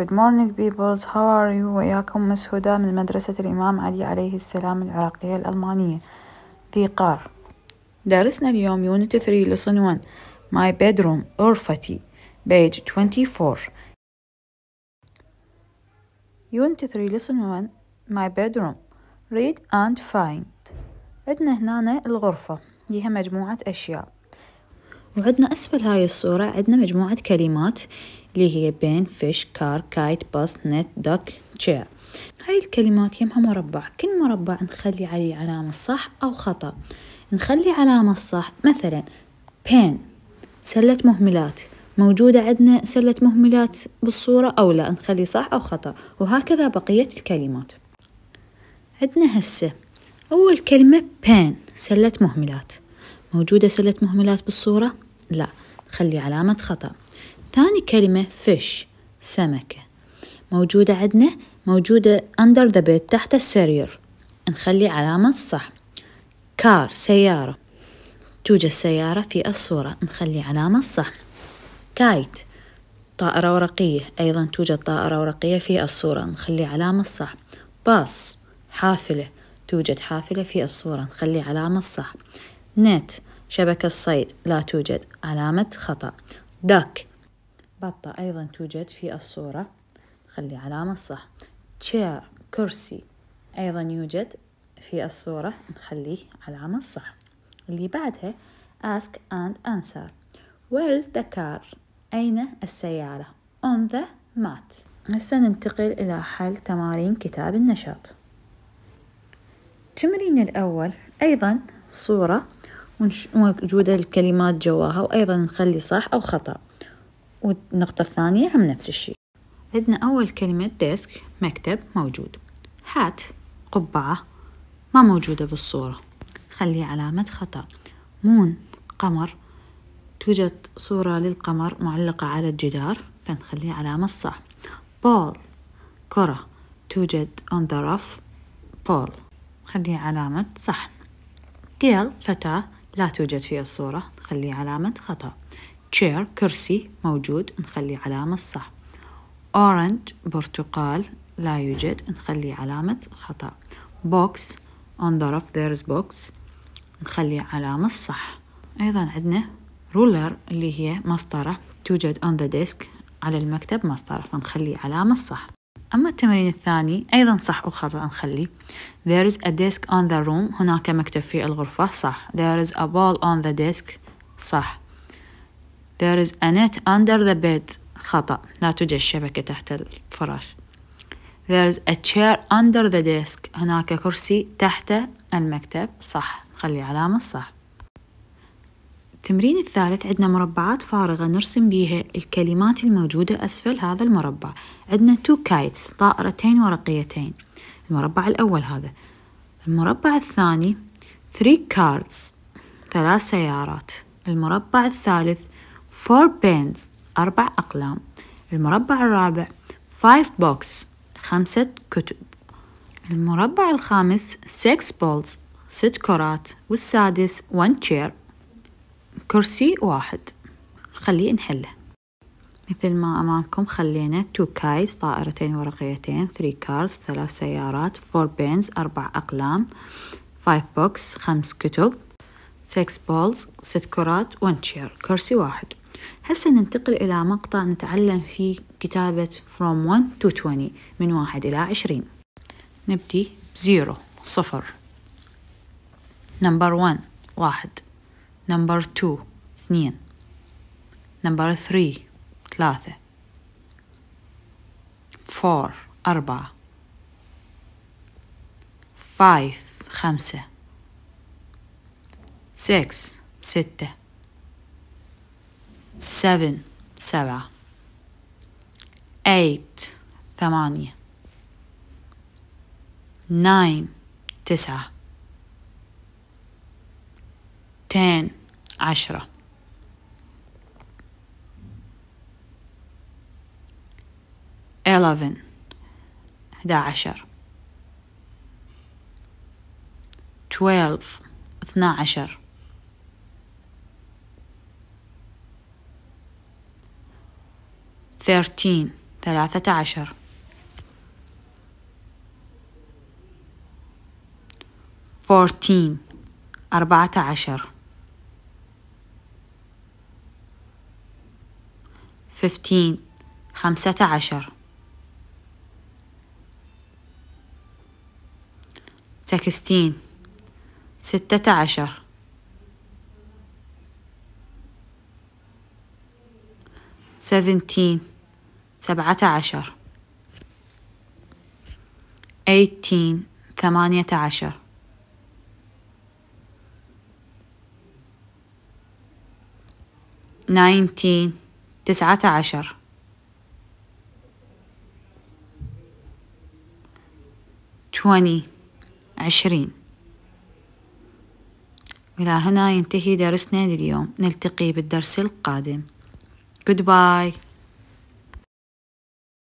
Good morning peoples how are you وياكم مس من مدرسة الإمام علي عليه السلام العراقية الألمانية في قار درسنا اليوم يونت 3 لسن 1 My bedroom غرفتي page 24 يونت 3 لسن 1 My bedroom read and find عندنا هنا الغرفة ديها مجموعة أشياء وعندنا أسفل هاي الصورة عندنا مجموعة كلمات اللي هي بين فيش كار كايت بس نت دوك تشير هاي الكلمات يمها مربع كل مربع نخلي عليه علامة صح أو خطأ نخلي علامة صح مثلا بين سلة مهملات موجودة عندنا سلة مهملات بالصورة أو لا نخلي صح أو خطأ وهكذا بقية الكلمات عندنا هسه أول كلمة بين سلة مهملات موجودة سلة مهملات بالصورة؟ لا خلي علامة خطأ ثاني كلمة fish سمكة موجودة عندنا موجودة under the bed تحت السرير نخلي علامة صح كار سيارة توجد سيارة في الصورة نخلي علامة صح كايت طائرة ورقية أيضا توجد طائرة ورقية في الصورة نخلي علامة صح باص حافلة توجد حافلة في الصورة نخلي علامة صح نت شبكة صيد لا توجد علامة خطأ دك بطة أيضا توجد في الصورة خلي علامة صح chair كرسي أيضا يوجد في الصورة نخليه علامة صح اللي بعدها ask and answer where is the car أين السيارة on the mat هسه ننتقل إلى حل تمارين كتاب النشاط التمرين الأول أيضا صورة موجودة الكلمات جواها وأيضا نخلي صح أو خطأ والنقطة الثانية هم نفس الشيء عندنا أول كلمة ديسك مكتب موجود هات قبعة ما موجودة في الصورة خلي علامة خطأ مون قمر توجد صورة للقمر معلقة على الجدار فنخلي علامة صح بول كرة توجد on the roof بول خلي علامة صح جيل فتاة لا توجد فيها الصورة خلي علامة خطأ chair كرسي موجود نخلي علامة صح orange برتقال لا يوجد نخلي علامة خطأ box on the roof there is box نخلي علامة صح أيضا عندنا ruler اللي هي مسطرة توجد on the desk على المكتب مسطرة فنخلي علامة صح أما التمرين الثاني أيضا صح وخطأ نخلي There is a desk on the room هناك مكتب في الغرفة صح There is a ball on the desk صح There is a net under the bed خطأ لا توجد شبكة تحت الفراش There is a chair under the desk هناك كرسي تحت المكتب صح خلي علامة صح التمرين الثالث عندنا مربعات فارغة نرسم بيها الكلمات الموجودة أسفل هذا المربع عندنا two كايتس طائرتين ورقيتين المربع الأول هذا المربع الثاني three cards ثلاث سيارات المربع الثالث four pens أربع أقلام المربع الرابع five books خمسة كتب المربع الخامس six balls ست كرات والسادس one chair كرسي واحد خليه نحله مثل ما أمامكم خلينا two kites طائرتين ورقيتين three cars ثلاث سيارات four pens أربع أقلام five books خمس كتب six balls ست كرات one chair كرسي واحد هسه ننتقل إلى مقطع نتعلم فيه كتابة from 1 to 20 من واحد إلى عشرين نبدي zero صفر number 1 واحد number 2 اثنين number 3 ثلاثة 4 أربعة 5 خمسة 6 ستة seven سبعة eight ثمانية nine تسعة ten عشرة eleven أحد عشر twelve اثنا عشر thirteen ثلاثة عشر fourteen أربعة عشر fifteen خمسة عشر sixteen ستة عشر seventeen سبعة عشر eighteen ثمانية عشر nineteen تسعة عشر twenty عشرين إلى هنا ينتهي درسنا لليوم نلتقي بالدرس القادم goodbye